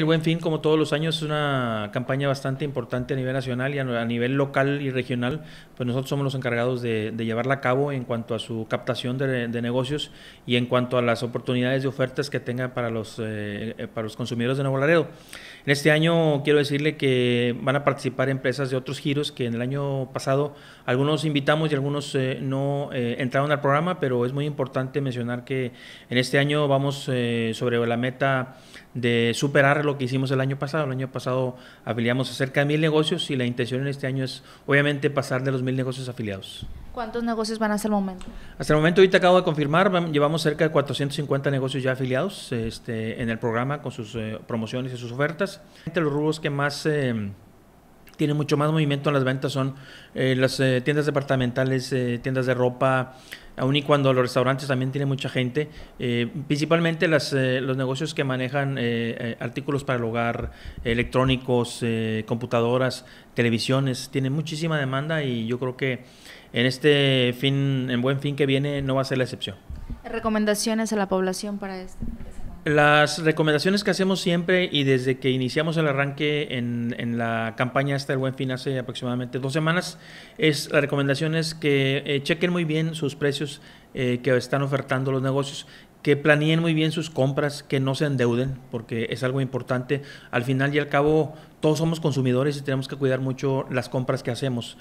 El Buen Fin, como todos los años, es una campaña bastante importante a nivel nacional y a, nivel local y regional. Pues nosotros somos los encargados de, llevarla a cabo en cuanto a su captación de, negocios y en cuanto a las oportunidades de ofertas que tenga para los, eh, eh, para los consumidores de Nuevo Laredo. En este año quiero decirle que van a participar empresas de otros giros que en el año pasado algunos invitamos y algunos eh, no entraron al programa, pero es muy importante mencionar que en este año vamos sobre la meta de superar lo que hicimos el año pasado. El año pasado afiliamos a cerca de mil negocios y la intención en este año es obviamente pasar de los mil negocios afiliados. ¿Cuántos negocios van hasta el momento? Hasta el momento, ahorita acabo de confirmar, llevamos cerca de 450 negocios ya afiliados este, en el programa con sus eh, promociones y sus ofertas. Entre los rubros que más... Eh, tienen tiene mucho más movimiento en las ventas son eh, las tiendas departamentales, tiendas de ropa, aun y cuando los restaurantes también tienen mucha gente, eh, principalmente las, eh, los negocios que manejan eh, artículos para el hogar, electrónicos, computadoras, televisiones, tienen muchísima demanda y yo creo que en este fin, en buen fin que viene, no va a ser la excepción. ¿Recomendaciones a la población para este? Las recomendaciones que hacemos siempre y desde que iniciamos el arranque en, la campaña hasta el buen fin hace aproximadamente dos semanas, es la recomendación es que eh, chequen muy bien sus precios eh, que están ofertando los negocios que planeen muy bien sus compras, que no se endeuden, porque es algo importante. Al final y al cabo, todos somos consumidores y tenemos que cuidar mucho las compras que hacemos.